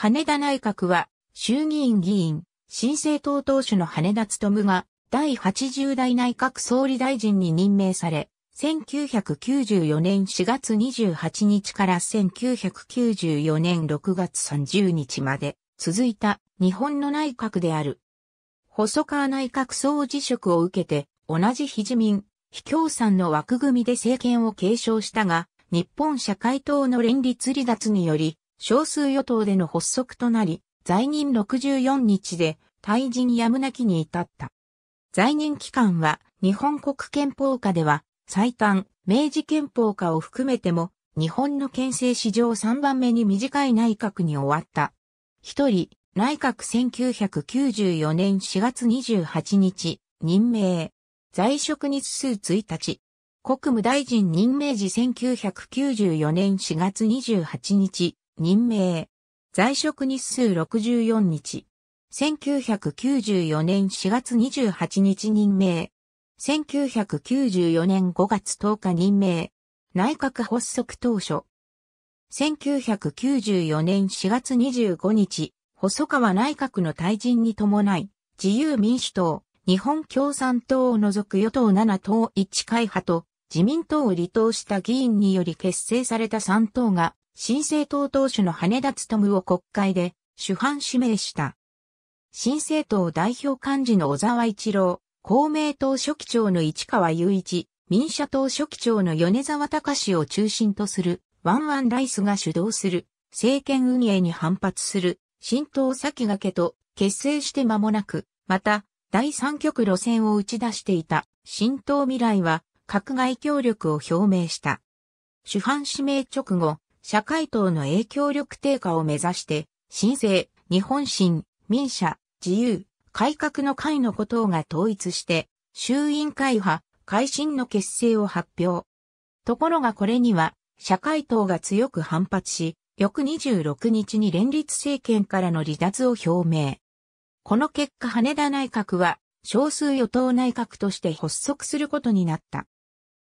羽田内閣は、衆議院議員、新政党党首の羽田務が、第80代内閣総理大臣に任命され、1994年4月28日から1994年6月30日まで続いた日本の内閣である。細川内閣総辞職を受けて同じ非自民、非共産の枠組みで政権を継承したが、日本社会党の連立離脱により少数与党での発足となり、在任64日で退陣やむなきに至った。在任期間は日本国憲法下では最短、明治憲法下を含めても日本の憲政史上3番目に短い内閣に終わった。一人、内閣1994年4月28日、任命。在職日数1日。国務大臣任命時1994年4月28日、任命。在職日数64日。1994年4月28日任命。1994年5月10日任命。内閣発足当初。1994年4月25日、細川内閣の退陣に伴い、自由民主党、日本共産党を除く与党7党一会派と、自民党を離党した議員により結成された3党が、新生党党首の羽田むを国会で主犯指名した。新生党代表幹事の小沢一郎、公明党書記長の市川雄一、民社党書記長の米沢隆を中心とするワンワンライスが主導する政権運営に反発する新党先駆けと結成して間もなく、また第三極路線を打ち出していた新党未来は閣外協力を表明した。主犯指名直後、社会党の影響力低下を目指して、新生、日本新、民社、自由、改革の会のことが統一して、衆院会派、改新の結成を発表。ところがこれには、社会党が強く反発し、翌26日に連立政権からの離脱を表明。この結果羽田内閣は、少数与党内閣として発足することになった。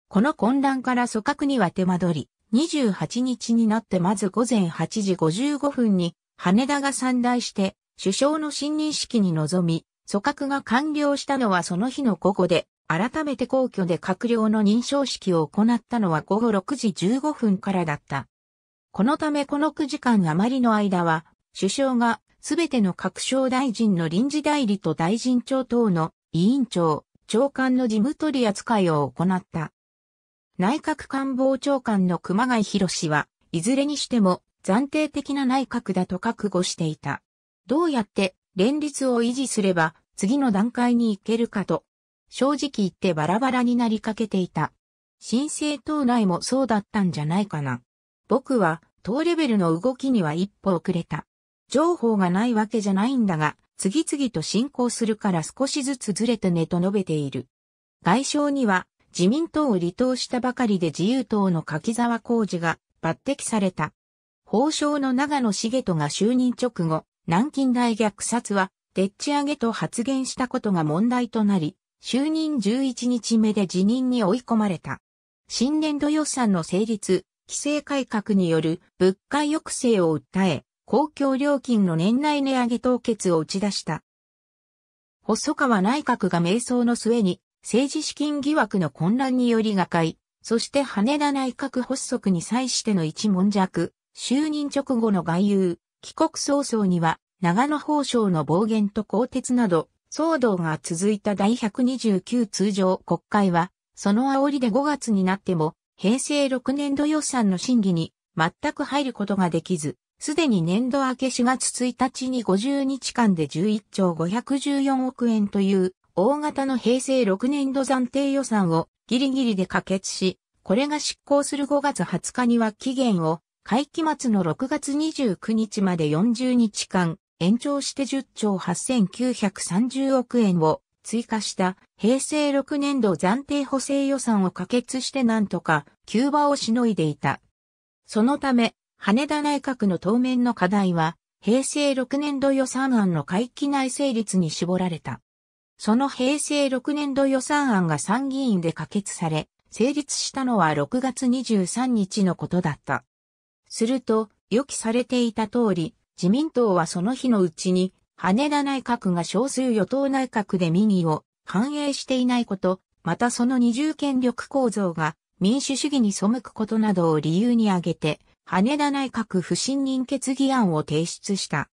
この混乱から組閣には手間取り、28日になってまず午前8時55分に羽田が参大して首相の信任式に臨み、組閣が完了したのはその日の午後で、改めて皇居で閣僚の認証式を行ったのは午後6時15分からだった。このためこの9時間余りの間は、首相がすべての各省大臣の臨時代理と大臣長等の委員長、長官の事務取り扱いを行った。内閣官房長官の熊谷博氏は、いずれにしても暫定的な内閣だと覚悟していた。どうやって連立を維持すれば次の段階に行けるかと、正直言ってバラバラになりかけていた。新政党内もそうだったんじゃないかな。僕は党レベルの動きには一歩遅れた。情報がないわけじゃないんだが、次々と進行するから少しずつずれてねと述べている。外相には自民党を離党したばかりで自由党の柿沢浩二が抜擢された。法相の長野茂人が就任直後、南京大虐殺は、でっち上げと発言したことが問題となり、就任11日目で辞任に追い込まれた。新年度予算の成立、規制改革による物価抑制を訴え、公共料金の年内値上げ凍結を打ち出した。細川内閣が迷走の末に政治資金疑惑の混乱により瓦解、そして羽田内閣発足に際しての一文弱、就任直後の外遊、帰国早々には、長野法相の暴言と更迭など、騒動が続いた第129通常国会は、その煽りで5月になっても、平成6年度予算の審議に全く入ることができず、すでに年度明け4月1日に50日間で11兆514億円という大型の平成6年度暫定予算をギリギリで可決し、これが執行する5月20日には期限を会期末の6月29日まで40日間延長して10兆8930億円を追加した平成6年度暫定補正予算を可決してなんとか急場をしのいでいた。そのため、羽田内閣の当面の課題は、平成6年度予算案の会期内成立に絞られた。その平成6年度予算案が参議院で可決され、成立したのは6月23日のことだった。すると、予期されていた通り、自民党はその日のうちに、羽田内閣が少数与党内閣で民意を反映していないこと、またその二重権力構造が民主主義に背くことなどを理由に挙げて、羽田内閣不信任決議案を提出した。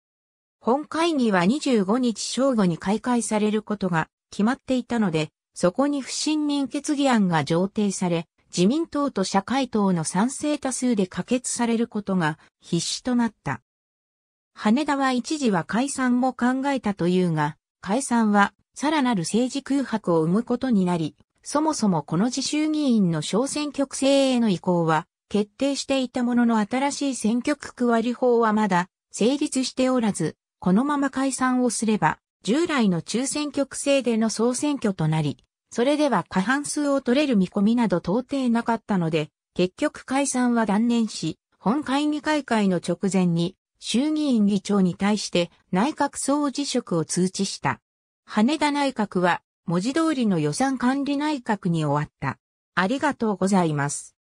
本会議は25日正午に開会されることが決まっていたので、そこに不信任決議案が上呈され、自民党と社会党の賛成多数で可決されることが必至となった。羽田は一時は解散も考えたというが、解散はさらなる政治空白を生むことになり、そもそもこの次衆議院の小選挙区制への移行は決定していたものの新しい選挙区区割り法はまだ成立しておらず、このまま解散をすれば、従来の中選挙区制での総選挙となり、それでは過半数を取れる見込みなど到底なかったので、結局解散は断念し、本会議開会の直前に衆議院議長に対して内閣総辞職を通知した。羽田内閣は文字通りの予算管理内閣に終わった。ありがとうございます。